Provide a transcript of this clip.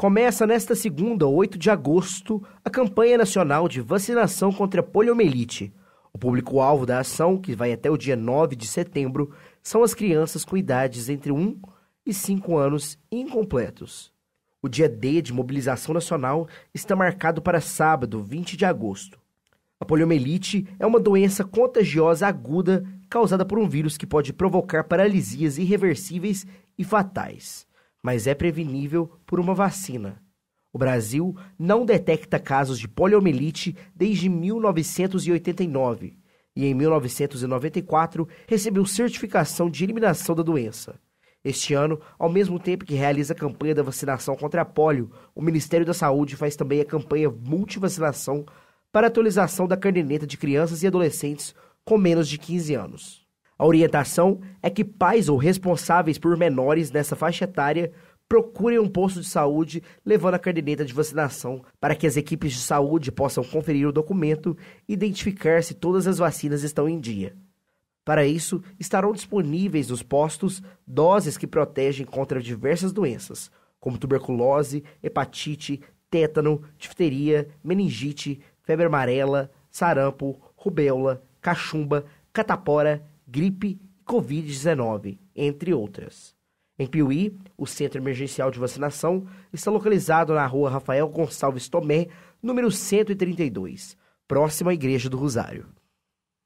Começa nesta segunda, 8 de agosto, a campanha nacional de vacinação contra a poliomielite. O público-alvo da ação, que vai até o dia 9 de setembro, são as crianças com idades entre 1 e 5 anos incompletos. O dia D de mobilização nacional está marcado para sábado, 20 de agosto. A poliomielite é uma doença contagiosa aguda causada por um vírus que pode provocar paralisias irreversíveis e fatais mas é prevenível por uma vacina. O Brasil não detecta casos de poliomielite desde 1989 e em 1994 recebeu certificação de eliminação da doença. Este ano, ao mesmo tempo que realiza a campanha da vacinação contra a polio, o Ministério da Saúde faz também a campanha multivacinação para atualização da caderneta de crianças e adolescentes com menos de 15 anos. A orientação é que pais ou responsáveis por menores nessa faixa etária procurem um posto de saúde levando a caderneta de vacinação para que as equipes de saúde possam conferir o documento e identificar se todas as vacinas estão em dia. Para isso, estarão disponíveis nos postos doses que protegem contra diversas doenças, como tuberculose, hepatite, tétano, difteria, meningite, febre amarela, sarampo, rubéola, cachumba, catapora gripe e Covid-19, entre outras. Em Piuí, o centro emergencial de vacinação está localizado na rua Rafael Gonçalves Tomé, número 132, próximo à Igreja do Rosário.